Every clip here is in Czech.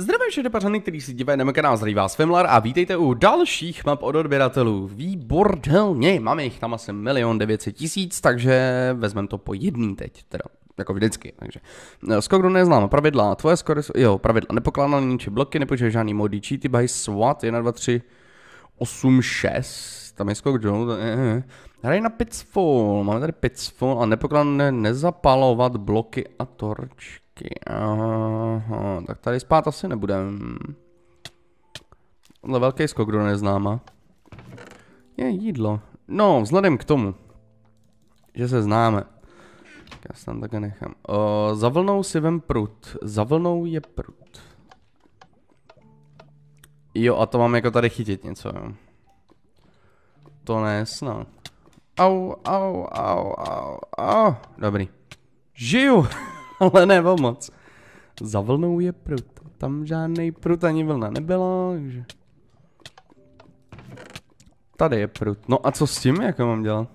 Zdravím všechny pařany, který si dívají na kanál, zdraví vás Fimlar a vítejte u dalších map od odběratelů. Výborně, máme jich tam asi milion 900 tisíc, takže vezmeme to po jedný teď, teda jako vždycky, takže. Skok do neznáma pravidla, tvoje skory jo, pravidla nepokládaný či bloky, nepočíš žádný mody, cheaty, by SWAT, 1, 2, 3, 8, 6, tam je skok dolů, eh, eh. Hraj na Pitfall, máme tady Pitfall a nepokládané nezapalovat bloky a torčky. Počkej, aha, tak tady spát asi nebudem. Tohle velký skok kdo neznáma. Je jídlo. No, vzhledem k tomu, že se známe. Já se tam také nechám. O, za vlnou si vem prut. Za vlnou je prut. Jo, a to mám jako tady chytit něco, jo. To ne, snad. Au, au, au, au, au. Dobrý. Žiju! ale nebo moc. Za vlnou je prut. Tam žádný prut ani vlna nebyla, takže... Tady je prut. No a co s tím, jako mám dělat?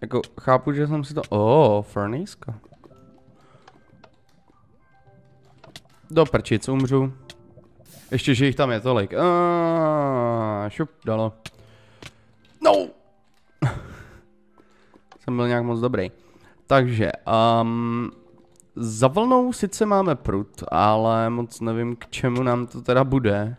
Jako, chápu, že jsem si to... O, oh, furnisko. Do prčic, umřu. Ještě, že jich tam je tolik. Ah, šup, dalo. No! Jsem byl nějak moc dobrý. Takže, um, za vlnou sice máme prut, ale moc nevím, k čemu nám to teda bude.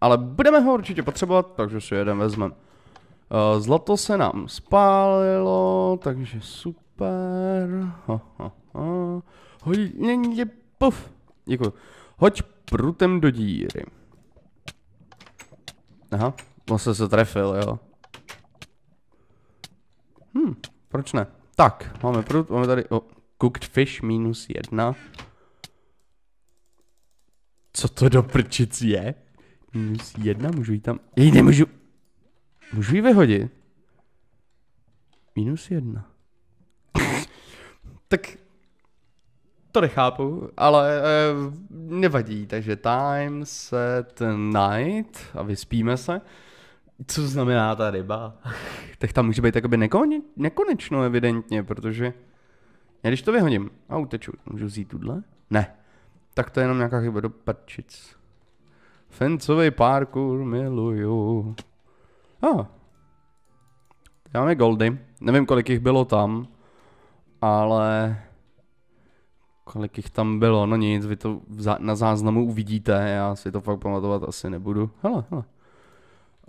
Ale budeme ho určitě potřebovat, takže si jeden vezmeme. Uh, zlato se nám spálilo, takže super. Ho, ho, ho. Hoď, ně, ně, puf. Děkuji. Hoď prutem do díry. Aha, on se se trefil, jo. Hm, proč ne? Tak, máme prut, máme tady oh, cooked fish minus jedna. Co to do prčic je? Minus jedna, můžu jít tam... Jej nemůžu... Můžu ji vyhodit? Minus jedna. tak to nechápu, ale e, nevadí, takže time, set, night a vyspíme se. Co znamená ta ryba? tak tam může být jakoby nekone, nekonečno evidentně, protože já když to vyhodím a uteču, můžu vzít tuhle? Ne. Tak to je jenom nějaká chyba do prčic. Fencový parkour miluju. A. Ah. Dáme goldy. Nevím, kolik jich bylo tam, ale kolik jich tam bylo, no nic, vy to na záznamu uvidíte, já si to fakt pamatovat asi nebudu. Hele, hele.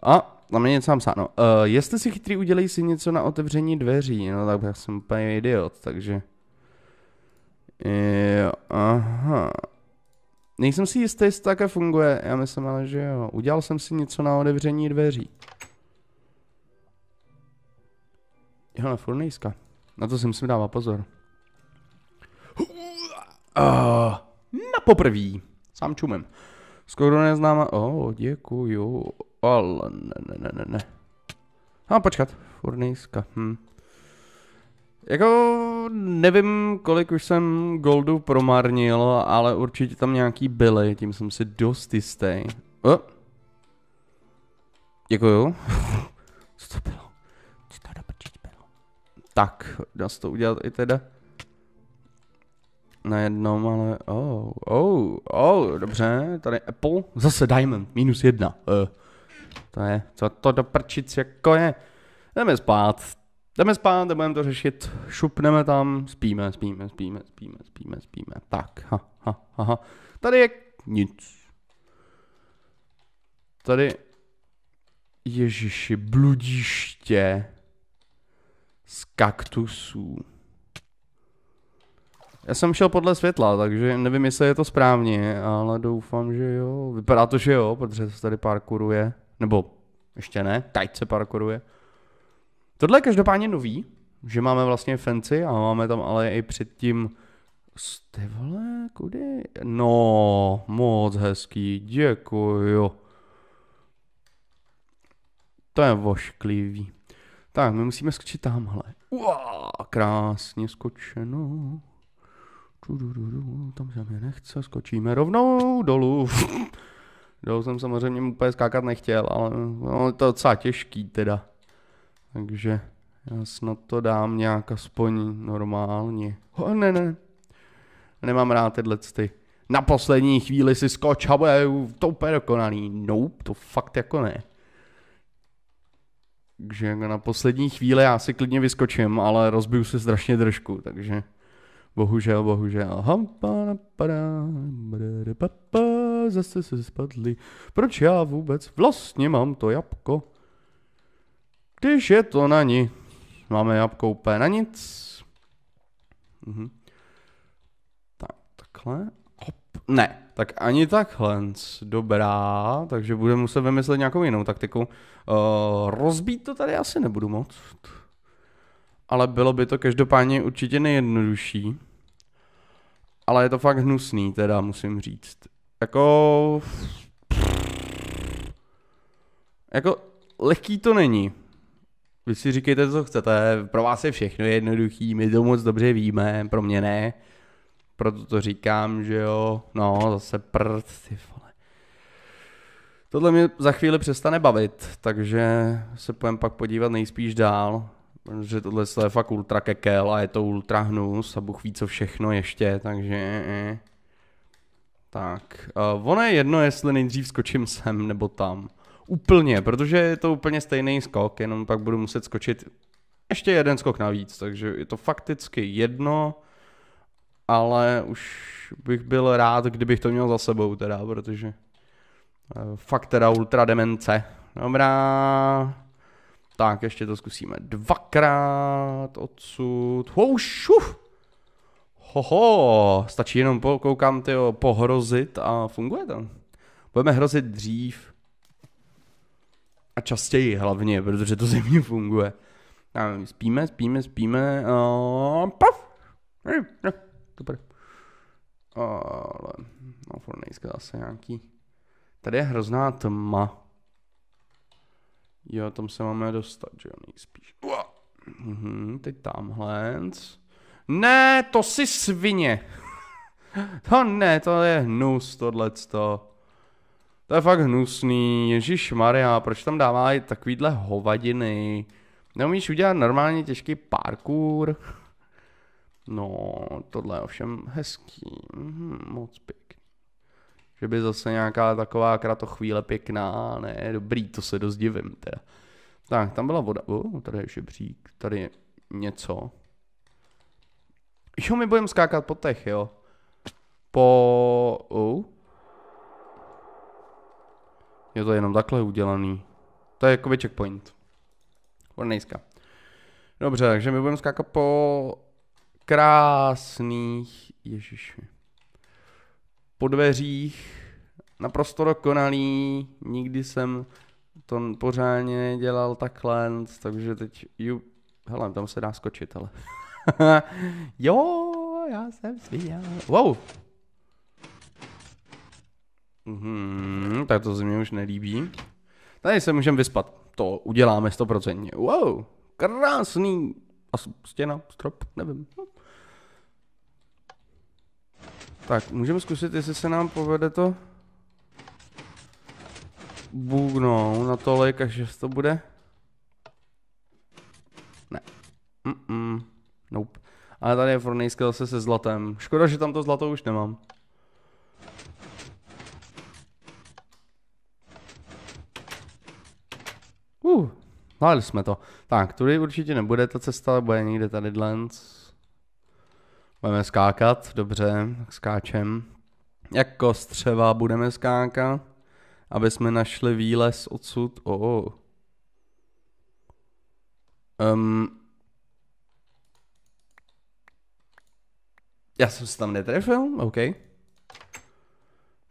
A na mě něco mám No, Uh, jestli si chytrý, udělej si něco na otevření dveří. No tak já jsem úplně idiot, takže... Jo, aha. Nejsem si jistý, jestli to také funguje. Já myslím ale, že jo. Udělal jsem si něco na otevření dveří. Jo, na nejska. Na to si musím dávat pozor. Uh, na poprví. Sám čumem. Skoro neznáma... O, oh, děkuju. Ale ne, ne, ne, ne. ne. A počkat, furnýska, hm. Jako nevím, kolik už jsem goldu promarnil, ale určitě tam nějaký byly, tím jsem si dost jistý. O. Děkuju. Co to bylo? Co to doprčit bylo? Tak, dá se to udělat i teda. Na jednom, ale... Oh, oh, oh, dobře, tady Apple. Zase Diamond, minus jedna. Uh. To je, co to do prčic jako je. Jdeme spát. Jdeme spát, nebudeme to řešit. Šupneme tam, spíme, spíme, spíme, spíme, spíme, spíme. Tak, ha, ha, ha, ha. Tady je nic. Tady, ježiši, bludiště z kaktusů. Já jsem šel podle světla, takže nevím, jestli je to správně, ale doufám, že jo. Vypadá to, že jo, protože se tady parkuruje. Nebo ještě ne, teď se parkouruje. Tohle je každopádně nový, že máme vlastně fancy a máme tam ale i předtím ty vole, kudy? No, moc hezký, děkuju. To je vošklivý. Tak, my musíme skočit tamhle. Uá, krásně skočeno. Tam se mě nechce, skočíme rovnou dolů. Dol jsem samozřejmě úplně skákat nechtěl, ale no, je to docela těžký teda. Takže já snad to dám nějak aspoň normálně. Ho, ne, ne. Nemám rád tyhle ty. Na poslední chvíli si skoč a bude to úplně dokonalý. Nope, to fakt jako ne. Takže jako na poslední chvíli já si klidně vyskočím, ale rozbiju si strašně držku, takže bohužel, bohužel zase se spadli. Proč já vůbec vlastně mám to jabko? Když je to na ní. Máme jabko úplně na nic. Mhm. Tak, takhle. Hop. Ne, tak ani takhle. Dobrá, takže budeme muset vymyslet nějakou jinou taktiku. Uh, rozbít to tady asi nebudu moc. Ale bylo by to každopádně určitě nejjednodušší. Ale je to fakt hnusný, teda musím říct. Jako... Jako lehký to není. Vy si říkejte, co chcete, pro vás je všechno jednoduchý, my to moc dobře víme, pro mě ne. Proto to říkám, že jo, no zase prd, ty vole. Tohle mě za chvíli přestane bavit, takže se půjdeme pak podívat nejspíš dál, protože tohle je fakt ultra kekel a je to ultra hnus a Bůh ví co všechno ještě, takže... Eh, eh. Tak, uh, ono je jedno, jestli nejdřív skočím sem nebo tam. Úplně, protože je to úplně stejný skok, jenom pak budu muset skočit ještě jeden skok navíc, takže je to fakticky jedno, ale už bych byl rád, kdybych to měl za sebou teda, protože uh, fakt teda ultra demence. Dobrá, tak ještě to zkusíme dvakrát odsud. Wow, šuf. Hoho, stačí jenom koukám, tyjo, pohrozit a funguje to. Budeme hrozit dřív. A častěji hlavně, protože to země funguje. A spíme, spíme, spíme. A paf! Super. Ale for no, Fortnite zase nějaký. Tady je hrozná tma. Jo, tam se máme dostat, že jo, nejspíš. uh, teď tamhle. Ne, to si svině. to no ne, to je hnus, tohleto. To je fakt hnusný, Ježíš Maria, proč tam dává i takovýhle hovadiny? Neumíš udělat normálně těžký parkour? No, tohle je ovšem hezký, mhm, moc pěkný. Že by zase nějaká taková kratochvíle pěkná, ne, dobrý, to se dost divím teda. Tak, tam byla voda, uh, tady je žebřík, tady je něco. Jo, my budeme skákat po tech, jo. Po... Uh. Je to jenom takhle udělaný. To je jako checkpoint. Ornejska. Dobře, takže my budeme skákat po krásných, ježiši, po dveřích, naprosto dokonalý, nikdy jsem to pořádně dělal takhle, takže teď, ju, hele, tam se dá skočit, ale. jo, já jsem Svia. Wow. Mhm, tak to se mi už nelíbí. Tady se můžeme vyspat. To uděláme stoprocentně. Wow, krásný. A stěna, strop, nevím. Tak, můžeme zkusit, jestli se nám povede to bugnou natolik, až to bude Nope. Ale tady je Fornejskel skill se se zlatem. Škoda, že tam to zlato už nemám. Uh, hledali jsme to. Tak, tudy určitě nebude ta cesta, bude někde tady dlens. Budeme skákat, dobře, tak skáčem. Jako střeva budeme skákat, aby jsme našli výlez odsud. Oh. Um, Já jsem se tam netrefil? OK.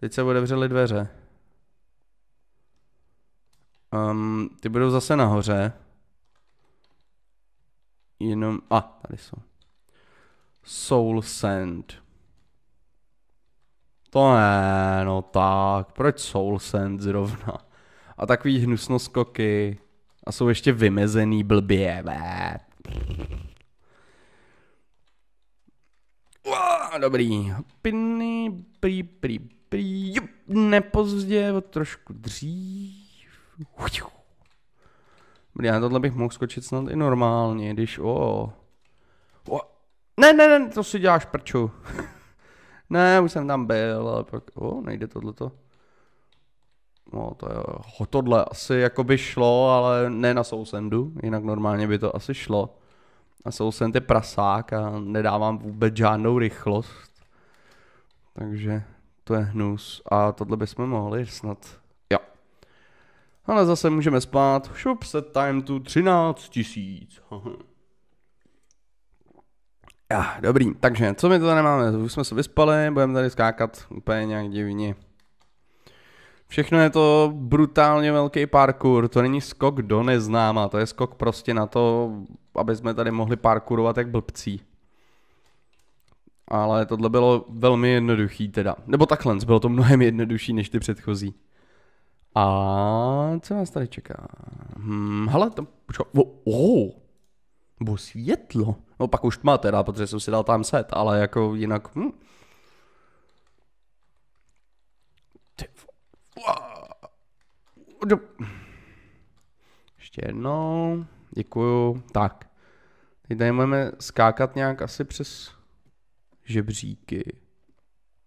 Teď se otevřely dveře. Um, ty budou zase nahoře. Jenom... A, ah, tady jsou. Soul Sand. To ne, no tak. Proč Soul Sand zrovna? A takový hnusno skoky. A jsou ještě vymezený blbě. Bé. dobrý. Piny, prý, prý, prý, jup, nepozdě, o trošku dřív. Dobrý, já tohle bych mohl skočit snad i normálně, když, o. o. Ne, ne, ne, to si děláš prču. ne, už jsem tam byl, ale pak, o, nejde tohleto. No to jo, tohle asi jako by šlo, ale ne na sousendu, jinak normálně by to asi šlo a jsou jsem ty prasák a nedávám vůbec žádnou rychlost. Takže to je hnus. A tohle bychom mohli snad. Jo. Ale zase můžeme spát. Šup, set time tu 13 tisíc. Ja, ah, dobrý, takže co my to tady máme? Už jsme se vyspali, budeme tady skákat úplně nějak divně. Všechno je to brutálně velký parkour, to není skok do neznáma, to je skok prostě na to aby jsme tady mohli parkurovat jak blbcí. Ale tohle bylo velmi jednoduchý teda. Nebo takhle, bylo to mnohem jednodušší než ty předchozí. A co nás tady čeká? Hmm, hele, tam, počkej, oh, oh, bo světlo. No pak už tma teda, protože jsem si dal tam set, ale jako jinak, hm. Ty, Ještě jednou. Děkuju. Tak. Teď tady máme skákat nějak asi přes žebříky.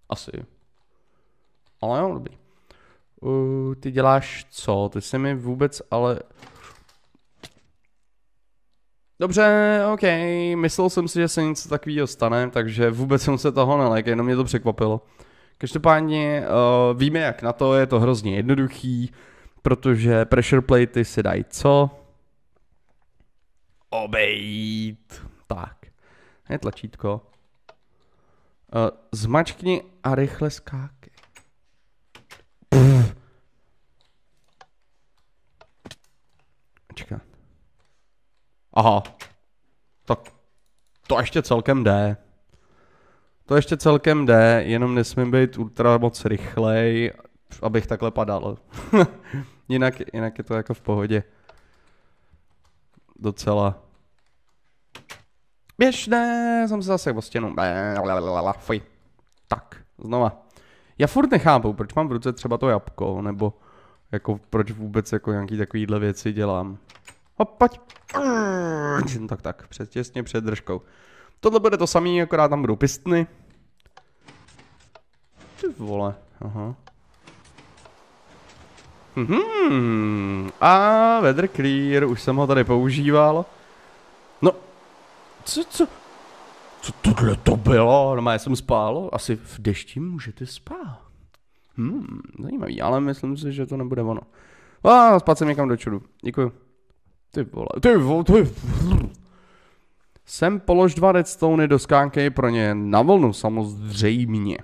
Asi. Ale jo, dobrý. Uh, ty děláš co? Ty se mi vůbec ale... Dobře, ok, myslel jsem si, že se něco takového stane, takže vůbec jsem se toho nelek, jenom mě to překvapilo. Každopádně uh, víme jak na to, je to hrozně jednoduchý, protože pressure platey si dají co? obejít. Tak, je tlačítko. Eh, zmačkni a rychle skáky. Pff. Čekat. Aha. Tak to ještě celkem jde. To ještě celkem jde, jenom nesmím být ultra moc rychlej, abych takhle padal. jinak, jinak je to jako v pohodě. Docela. Běžné, jsem se zase ostěnu. Fuj. Tak, znova. Já furt nechápu, proč mám v ruce třeba to jabko, nebo jako proč vůbec jako nějaký takovýhle věci dělám. Hop, hm, Tak, tak, před, těsně před držkou. Tohle bude to samý, akorát tam budou pistny. Ty vole, aha. Mhm, a weather clear, už jsem ho tady používal. No, co, co, co tohle to bylo? No já jsem spál, asi v dešti můžete spát. Hmm, zajímavý, ale myslím si, že to nebude ono. A spát jsem někam do čudu. děkuji. Ty vole, ty vole, ty vole. Sem polož dva redstony do skánky pro ně na vlnu, samozřejmě.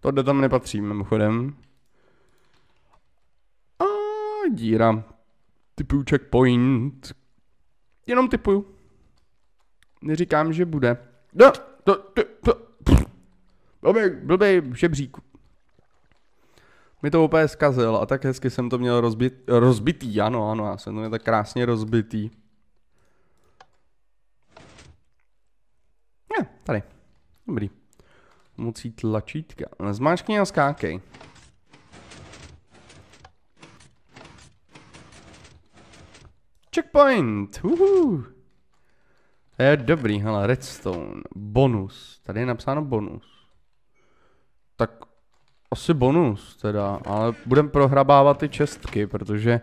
To do tam nepatří, mimochodem. A díra. Typuju checkpoint. Jenom typuju. Neříkám, že bude. No, to, to, to. Blbej, blbej žebřík. Mi to úplně zkazil a tak hezky jsem to měl rozbit, rozbitý, ano, ano, já jsem to měl tak krásně rozbitý. Ne, tady. Dobrý. Mocí tlačítka. Zmáčkni a skákej. Checkpoint! Uhu. Je eh, dobrý, hele, redstone, bonus, tady je napsáno bonus. Tak asi bonus teda, ale budem prohrabávat ty čestky, protože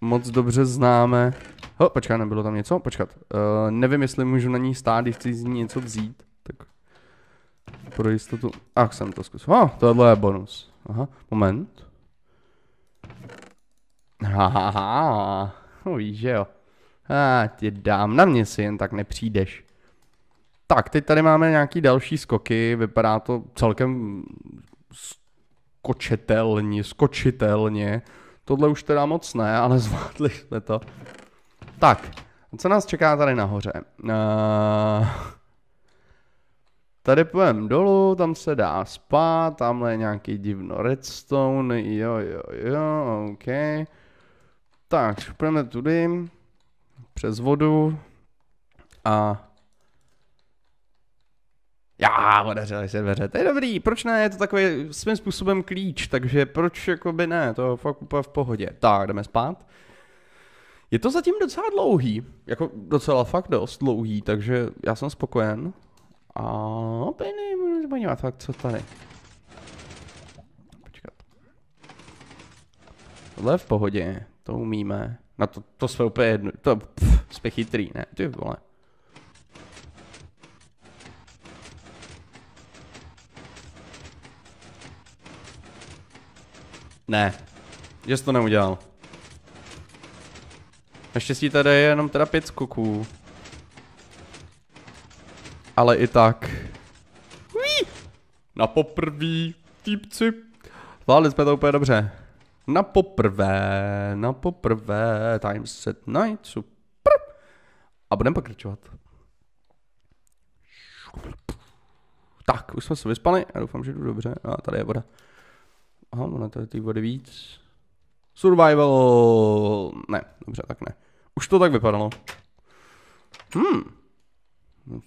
moc dobře známe. Ho, počkat, nebylo tam něco? Počkat, uh, nevím, jestli můžu na ní stát, když chci z ní něco vzít, tak pro jistotu, ach, jsem to zkusil. Oh, tohle je bonus, aha, moment. ha. no víš, že jo. A tě dám, na mě si jen tak nepřijdeš. Tak, teď tady máme nějaký další skoky, vypadá to celkem skočetelně, skočitelně. Tohle už teda moc ne, ale zvládli jsme to. Tak, co nás čeká tady nahoře? Eh, tady půjdeme dolů, tam se dá spát, tamhle je nějaký divno redstone, jo, jo, jo, OK. Tak, půjdeme tudy přes vodu a já, podařili se dveře, to je dobrý, proč ne, je to takový svým způsobem klíč, takže proč jako by ne, to fakt úplně v pohodě. Tak, jdeme spát. Je to zatím docela dlouhý, jako docela fakt dost dlouhý, takže já jsem spokojen. A opět se zbaňovat fakt, co tady. Počkat. Tohle je v pohodě. To umíme. Na to, to jsme úplně jedno, to pff, jsme chytrý, ne? Ty vole. Ne, že jsi to neudělal. Naštěstí tady je jenom teda pět skoků. Ale i tak. Na poprví, týpci. Zvládli jsme to úplně dobře na poprvé, na poprvé, Time Set Night, super. A budeme pokračovat. Tak, už jsme se vyspali, já doufám, že jdu dobře. A tady je voda. Aha, ona tady ty vody víc. Survival, ne, dobře, tak ne. Už to tak vypadalo. Hmm.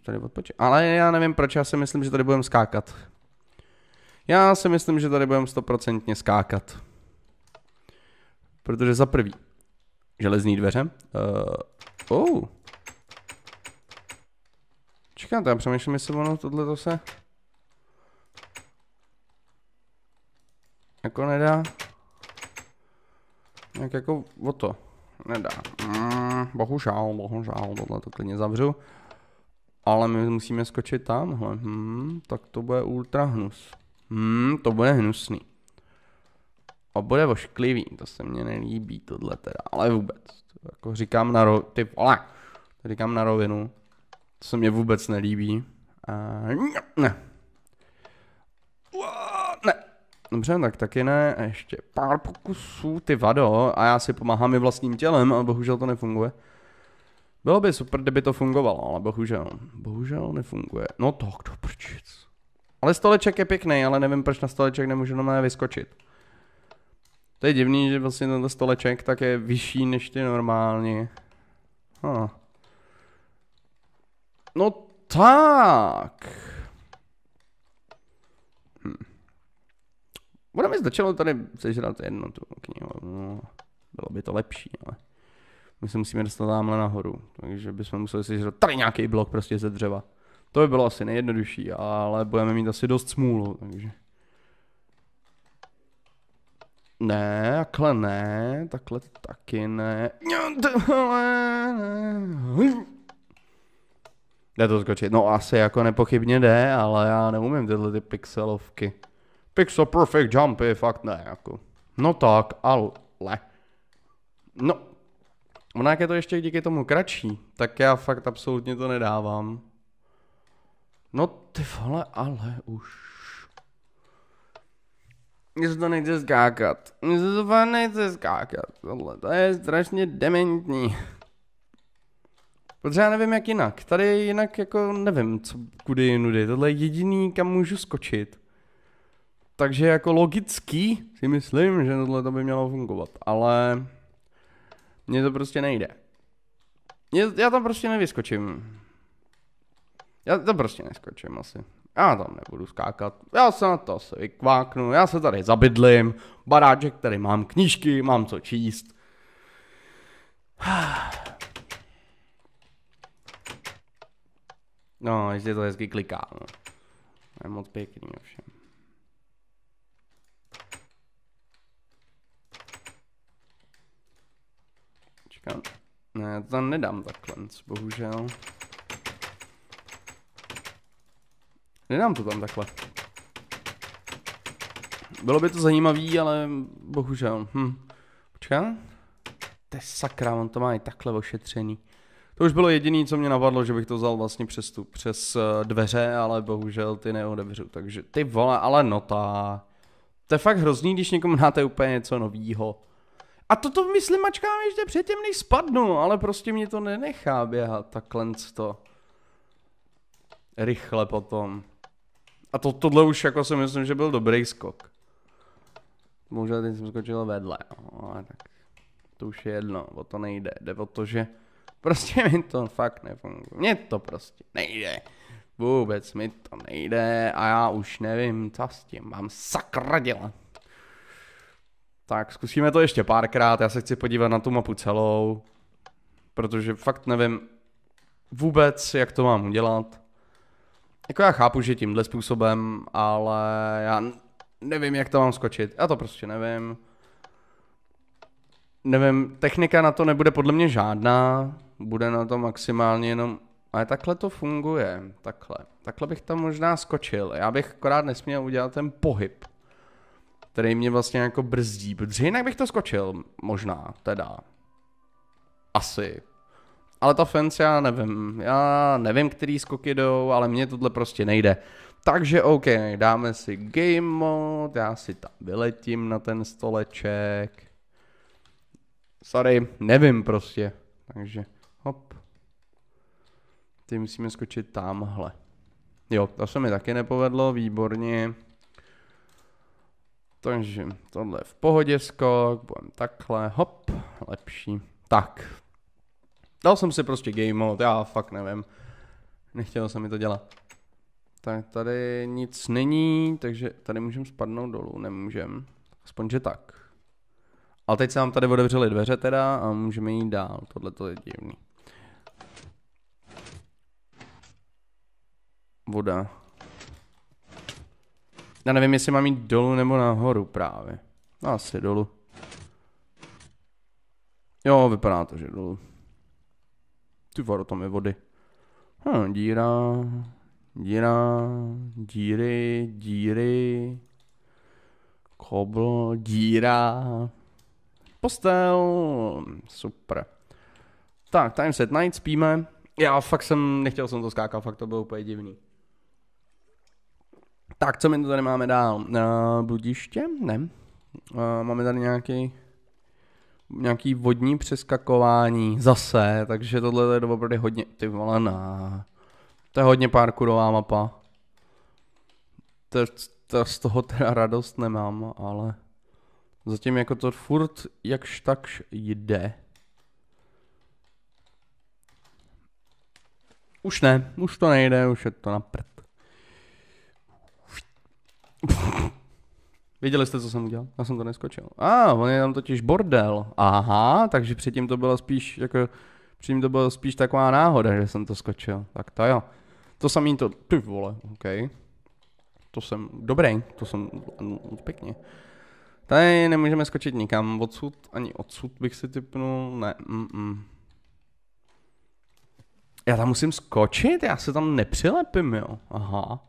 Tady odpočí. Ale já nevím proč, já si myslím, že tady budeme skákat. Já si myslím, že tady budeme stoprocentně skákat. Protože za prvý, železný dveře. Uh, oh. Čekáte, já přemýšlím, jestli ono tohle to se... Jako nedá. Jak jako o to. Nedá. Mm, bohužel, bohužel, tohle to klidně zavřu. Ale my musíme skočit tamhle. Hmm, tak to bude ultra hnus. Hmm, to bude hnusný. A bude ošklivý, to se mně nelíbí, tohle teda, ale vůbec. To jako říkám na ro ty vole, to říkám na rovinu, to se mně vůbec nelíbí. A ne. Ne. Dobře, tak taky ne, a ještě pár pokusů, ty vado, a já si pomáhám i vlastním tělem, ale bohužel to nefunguje. Bylo by super, kdyby to fungovalo, ale bohužel, bohužel nefunguje. No tak do prčic. Ale stoleček je pěkný, ale nevím, proč na stoleček nemůžu na mě vyskočit. To je divný, že vlastně tenhle stoleček tak je vyšší než ty normální. Huh. No tak. Hm. Bude mi začalo tady sežrat jednu tu knihu. No, bylo by to lepší, ale my se musíme dostat tamhle nahoru, takže bychom museli sežrat tady nějaký blok prostě ze dřeva. To by bylo asi nejjednodušší, ale budeme mít asi dost smůlu, takže... Ne, takhle ne, takhle taky ne. Jde to skočit? No asi jako nepochybně jde, ale já neumím tyhle ty pixelovky. Pixel perfect jumpy, fakt ne, jako. No tak, ale. No, Ona je to ještě díky tomu kratší, tak já fakt absolutně to nedávám. No ty vole, ale už. Mně se to nechce skákat. Mně se to fakt nechce skákat. Tohle, to je strašně dementní. Protože já nevím jak jinak. Tady jinak jako nevím, co, kudy nudy. Tohle je jediný, kam můžu skočit. Takže jako logický si myslím, že tohle to by mělo fungovat. Ale mně to prostě nejde. Mě, já tam prostě nevyskočím. Já to prostě neskočím asi já tam nebudu skákat, já se na to asi vykváknu, já se tady zabydlím, baráček tady mám knížky, mám co číst. No, jestli to hezky kliká, no. Je moc pěkný ovšem. Čekám. Ne, to tam nedám takhle, bohužel. Nedám to tam takhle. Bylo by to zajímavý, ale bohužel. Hm. Počkám. To je sakra, on to má i takhle ošetřený. To už bylo jediné, co mě napadlo, že bych to vzal vlastně přes, tu, přes eh, dveře, ale bohužel ty neodevřu. Takže ty vole, ale nota. To je fakt hrozný, když někomu dáte úplně něco novýho. A toto myslím mačkám ještě předtím, než spadnu, ale prostě mě to nenechá běhat takhle to. Rychle potom. A to, tohle už jako si myslím, že byl dobrý skok. Možná teď jsem skočil vedle, no, ale tak to už je jedno, o to nejde. Jde o to, že prostě mi to fakt nefunguje. Mně to prostě nejde. Vůbec mi to nejde a já už nevím, co s tím mám sakra dělat. Tak zkusíme to ještě párkrát, já se chci podívat na tu mapu celou, protože fakt nevím vůbec, jak to mám udělat. Jako já chápu, že tímhle způsobem, ale já nevím, jak to mám skočit. Já to prostě nevím. Nevím, technika na to nebude podle mě žádná, bude na to maximálně jenom... Ale takhle to funguje, takhle. Takhle bych tam možná skočil. Já bych akorát nesměl udělat ten pohyb, který mě vlastně jako brzdí, protože jinak bych to skočil, možná, teda. Asi, ale ta fence já nevím. Já nevím, který skoky jdou, ale mně tohle prostě nejde. Takže OK, dáme si game mode, já si tam vyletím na ten stoleček. Sorry, nevím prostě. Takže hop. Ty musíme skočit tamhle. Jo, to se mi taky nepovedlo, výborně. Takže tohle je v pohodě skok, budem takhle, hop, lepší. Tak, Dal jsem si prostě game mode, já fakt nevím. Nechtělo se mi to dělat. Tak tady nic není, takže tady můžeme spadnout dolů, nemůžem. Aspoň, že tak. Ale teď se nám tady otevřely dveře teda a můžeme jít dál, tohle to je divný. Voda. Já nevím, jestli mám jít dolů nebo nahoru právě. Asi dolů. Jo, vypadá to, že dolů. Ty vado, tam je vody. Hm, díra, díra, díry, díry, kobl, díra, postel, super. Tak, time set night, spíme. Já fakt jsem, nechtěl jsem to skákat, fakt to bylo úplně divný. Tak, co my tu tady máme dál? Uh, budiště? Ne. Uh, máme tady nějaký nějaký vodní přeskakování zase, takže tohle je opravdu hodně, ty vole, na. To je hodně parkourová mapa. To, to, z toho teda radost nemám, ale zatím jako to furt jakž takž jde. Už ne, už to nejde, už je to na prd. Věděli jste, co jsem udělal? Já jsem to neskočil. A, ah, on je tam totiž bordel. Aha, takže předtím to bylo spíš jako, předtím to bylo spíš taková náhoda, že jsem to skočil. Tak to jo. To samý to, ty vole, OK. To jsem, dobrý, to jsem moc pěkně. Tady nemůžeme skočit nikam, odsud, ani odsud bych si typnul, ne, mm-mm. Já tam musím skočit? Já se tam nepřilepím, jo. Aha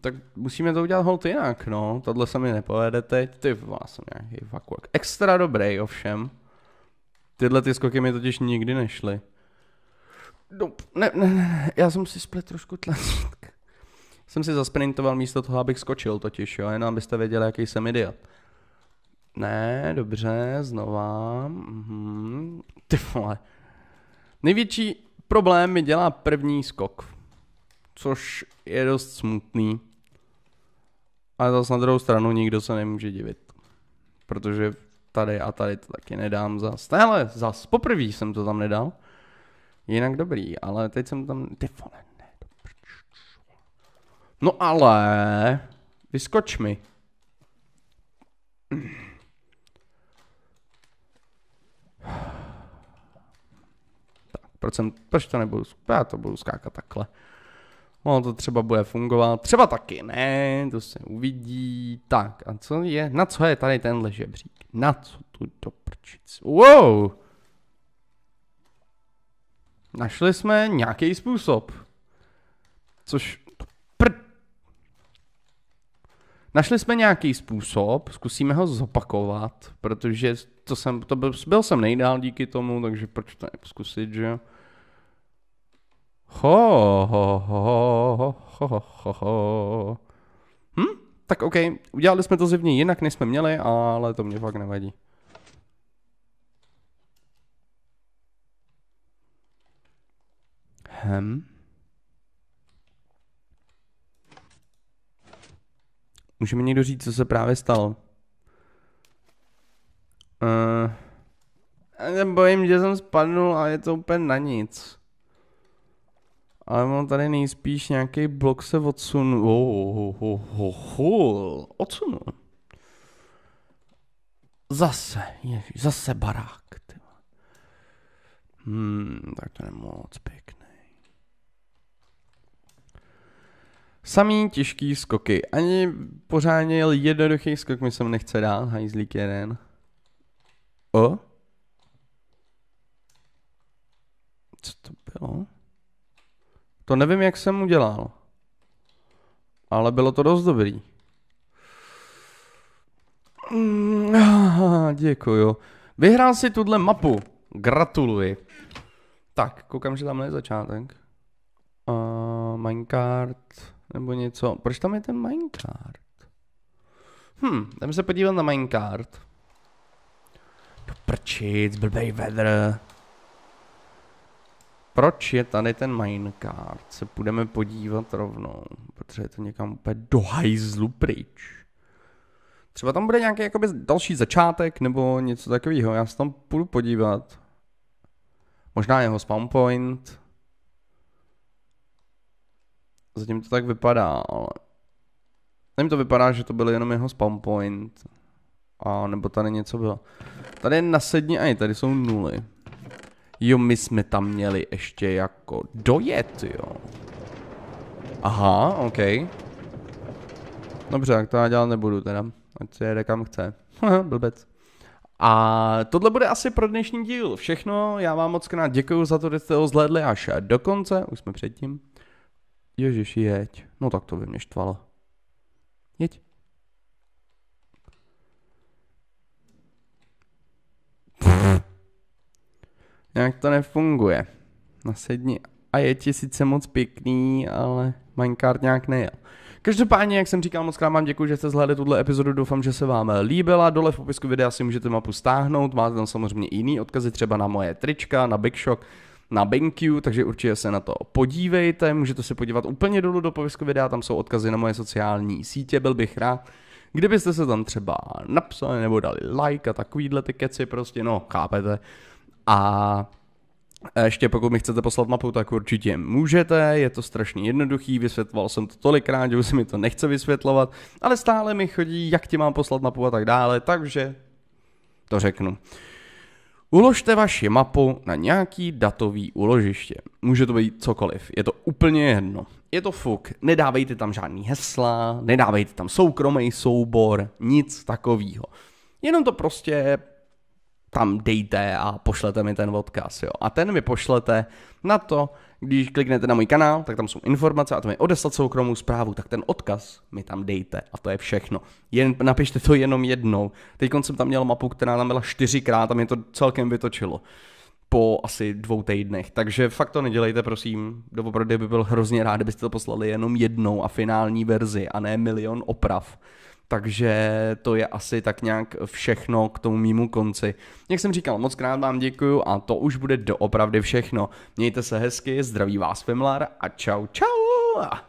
tak musíme to udělat hold jinak, no. Tohle se mi nepovede teď. Ty vás jsem nějaký fuckwork. Extra dobrý, ovšem. Tyhle ty skoky mi totiž nikdy nešly. No, ne, ne, ne, já jsem si splet trošku tlačítka. Jsem si zasprintoval místo toho, abych skočil totiž, jo, jenom abyste věděli, jaký jsem idiot. Ne, dobře, znova. Mm-hmm. Ty vole. Největší problém mi dělá první skok což je dost smutný. Ale zase na druhou stranu nikdo se nemůže divit, protože tady a tady to taky nedám zas. Hele, zas, poprvé jsem to tam nedal. Jinak dobrý, ale teď jsem tam, ty vole, ne, No ale, vyskoč mi. Tak, proč, jsem, proč to nebudu, já to budu skákat takhle ono to třeba bude fungovat, třeba taky ne, to se uvidí. Tak a co je, na co je tady tenhle žebřík? Na co tu do prčic? Wow! Našli jsme nějaký způsob. Což... Pr... Našli jsme nějaký způsob, zkusíme ho zopakovat, protože to jsem, to byl, byl jsem nejdál díky tomu, takže proč to nezkusit, že jo? Ho, ho, ho, ho, ho, ho, ho. Hm? Tak OK, udělali jsme to zjevně jinak, než jsme měli, ale to mě fakt nevadí. Hm? Může mi někdo říct, co se právě stalo? Uh, bojím, že jsem spadnul a je to úplně na nic ale mám tady nejspíš nějaký blok se odsunul. Oh, oh, oh, oh, oh! odsunul. Zase, ježiš, zase barák. Tyma. Hmm, tak to je moc pěkný. Samý těžký skoky. Ani pořádně jednoduchý skok mi se nechce dát, hajzlík jeden. O? Co to bylo? To nevím, jak jsem udělal. Ale bylo to dost dobrý. Mm, děkuju. Vyhrál si tuhle mapu. Gratuluji. Tak, koukám, že tam je začátek. Uh, minecart nebo něco. Proč tam je ten minecart? Hm, jdeme se podívat na minecart. Do prčic, blbej vedr proč je tady ten minecart, se budeme podívat rovnou, protože je to někam úplně do hajzlu pryč. Třeba tam bude nějaký jakoby další začátek nebo něco takového, já se tam půjdu podívat. Možná jeho spawn point. Zatím to tak vypadá, ale... Zatím to vypadá, že to byl jenom jeho spawn point. A nebo tady něco bylo. Tady je na sedni, a tady jsou nuly. Jo, my jsme tam měli ještě jako dojet, jo. Aha, OK. Dobře, tak to já dělat nebudu teda. Ať se jede kam chce. Blbec. A tohle bude asi pro dnešní díl všechno. Já vám moc krát děkuju za to, že jste ho zhlédli až do konce. Už jsme předtím. Ježiši, jeď. No tak to by mě štvalo. Jeď. nějak to nefunguje. Na a je ti sice moc pěkný, ale minecart nějak nejel. Každopádně, jak jsem říkal, moc krát vám děkuji, že jste zhlédli tuto epizodu, doufám, že se vám líbila. Dole v popisku videa si můžete mapu stáhnout, máte tam samozřejmě jiný odkazy, třeba na moje trička, na Big Shock, na BenQ, takže určitě se na to podívejte, můžete se podívat úplně dolů do popisku videa, tam jsou odkazy na moje sociální sítě, byl bych rád, kdybyste se tam třeba napsali nebo dali like a takovýhle ty keci prostě, no, chápete. A e, ještě pokud mi chcete poslat mapu, tak určitě můžete, je to strašně jednoduchý, vysvětloval jsem to tolikrát, že už se mi to nechce vysvětlovat, ale stále mi chodí, jak ti mám poslat mapu a tak dále, takže to řeknu. Uložte vaši mapu na nějaký datový uložiště. Může to být cokoliv, je to úplně jedno. Je to fuk, nedávejte tam žádný hesla, nedávejte tam soukromý soubor, nic takového. Jenom to prostě tam dejte a pošlete mi ten odkaz. Jo. A ten mi pošlete na to, když kliknete na můj kanál, tak tam jsou informace a to mi odeslat soukromou zprávu, tak ten odkaz mi tam dejte a to je všechno. Jen, napište to jenom jednou. Teď jsem tam měl mapu, která tam byla čtyřikrát a mě to celkem vytočilo po asi dvou týdnech. Takže fakt to nedělejte, prosím. Doopravdy by byl hrozně rád, kdybyste to poslali jenom jednou a finální verzi a ne milion oprav. Takže to je asi tak nějak všechno k tomu mýmu konci. Jak jsem říkal, moc krát vám děkuju a to už bude doopravdy všechno. Mějte se hezky, zdraví vás Fimlar a čau čau!